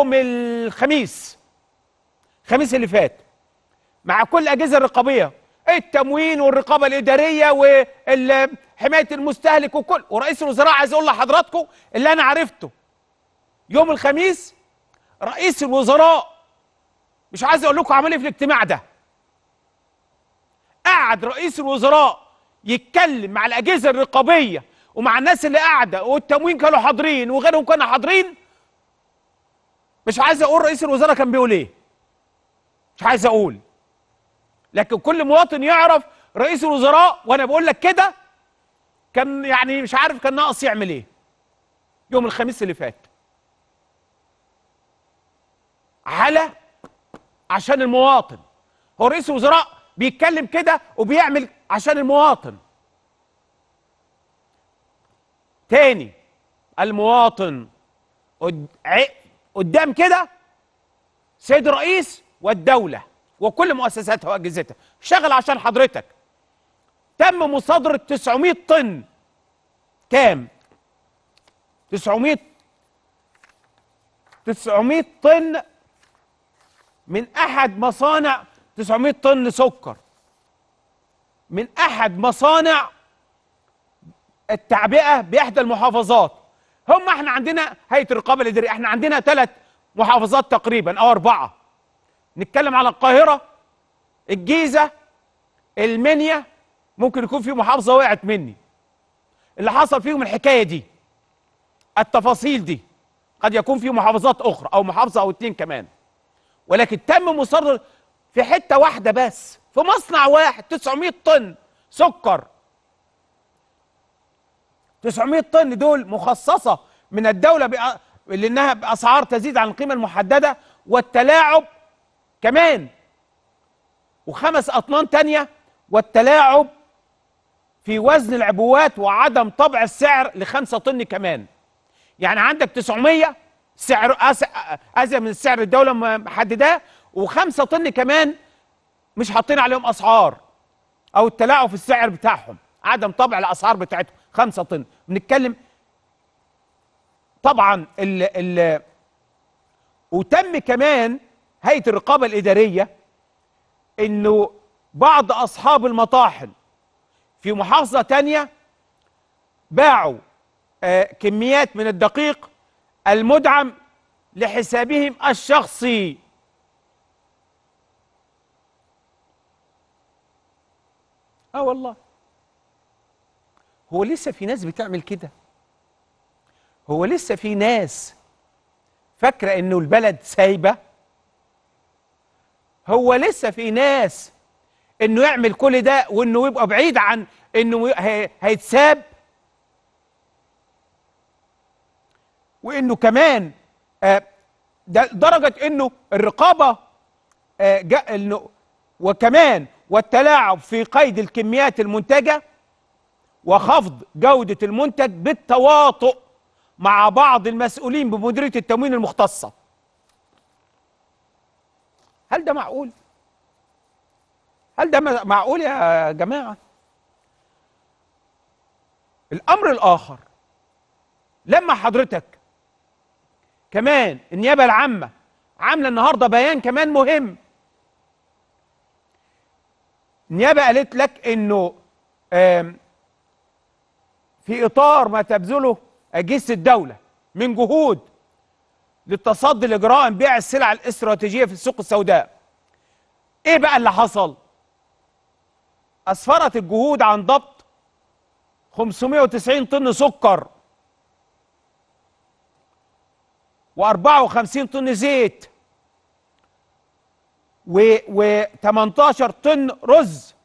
يوم الخميس الخميس اللي فات مع كل الاجهزه الرقابيه التموين والرقابه الاداريه وحمايه المستهلك وكل ورئيس الوزراء عايز اقول لحضراتكم اللي انا عرفته يوم الخميس رئيس الوزراء مش عايز اقول لكم عمل ايه في الاجتماع ده قعد رئيس الوزراء يتكلم مع الاجهزه الرقابيه ومع الناس اللي قاعده والتموين كانوا حاضرين وغيرهم كانوا حاضرين مش عايز اقول رئيس الوزراء كان بيقول ايه مش عايز اقول لكن كل مواطن يعرف رئيس الوزراء وانا بقول لك كده كان يعني مش عارف كان ناقص يعمل ايه يوم الخميس اللي فات على عشان المواطن هو رئيس الوزراء بيتكلم كده وبيعمل عشان المواطن تاني المواطن قدام كده سيد الرئيس والدولة وكل مؤسساتها وأجهزتها شغل عشان حضرتك تم مصادرة 900 طن كام 900 900 طن من أحد مصانع 900 طن سكر من أحد مصانع التعبئة بإحدى المحافظات هم احنا عندنا هيئه الرقابه الاداريه احنا عندنا ثلاث محافظات تقريبا او اربعه نتكلم على القاهره الجيزه المنيا ممكن يكون في محافظه وقعت مني اللي حصل فيهم الحكايه دي التفاصيل دي قد يكون في محافظات اخرى او محافظه او اتنين كمان ولكن تم مصر في حته واحده بس في مصنع واحد 900 طن سكر 900 طن دول مخصصه من الدوله بأ... لانها باسعار تزيد عن القيمه المحدده والتلاعب كمان وخمس اطنان تانية والتلاعب في وزن العبوات وعدم طبع السعر لخمسة طن كمان يعني عندك 900 سعر ازيد من السعر الدوله محدداه وخمسة طن كمان مش حاطين عليهم اسعار او التلاعب في السعر بتاعهم عدم طبع الاسعار بتاعتهم 5 طن بنتكلم طبعا ال ال وتم كمان هيئه الرقابه الاداريه انه بعض اصحاب المطاحن في محافظه تانية باعوا آه كميات من الدقيق المدعم لحسابهم الشخصي اه والله هو لسه في ناس بتعمل كده هو لسه في ناس فاكره انه البلد سايبه هو لسه في ناس انه يعمل كل ده وانه يبقى بعيد عن انه هيتساب وانه كمان آه، ده درجه انه الرقابه آه، جاء انه وكمان والتلاعب في قيد الكميات المنتجه وخفض جودة المنتج بالتواطؤ مع بعض المسؤولين بمديرية التموين المختصة هل ده معقول؟ هل ده معقول يا جماعة؟ الأمر الآخر لما حضرتك كمان النيابة العامة عاملة النهاردة بيان كمان مهم النيابة قالت لك إنه في إطار ما تبذله أجهزة الدولة من جهود للتصدي لجرائم بيع السلع الاستراتيجية في السوق السوداء إيه بقى اللي حصل؟ أسفرت الجهود عن ضبط 590 طن سكر و54 طن زيت و18 طن رز